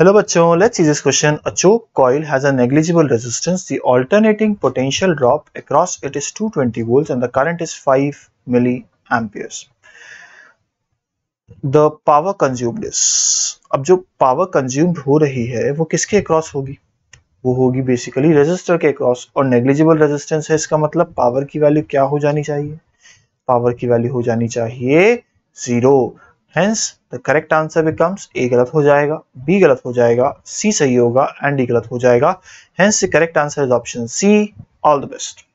hello बच्चों let's see this question a choke coil has a negligible resistance the alternating potential drop across it is 220 volts and the current is 5 milliamperes the power consumed is अब जो power consumed हो रही है वो किसके across होगी वो होगी बेसिकली रेजिस्टर के अक्रॉस और नेग्लिजिबल रेजिस्टेंस है इसका मतलब पावर की वैल्यू क्या हो जानी चाहिए पावर की वैल्यू हो जानी चाहिए zero hence the correct answer becomes A गलत हो जाएगा बी गलत हो जाएगा सी सही होगा एंड डी गलत हो जाएगा hence the correct answer is option C all the best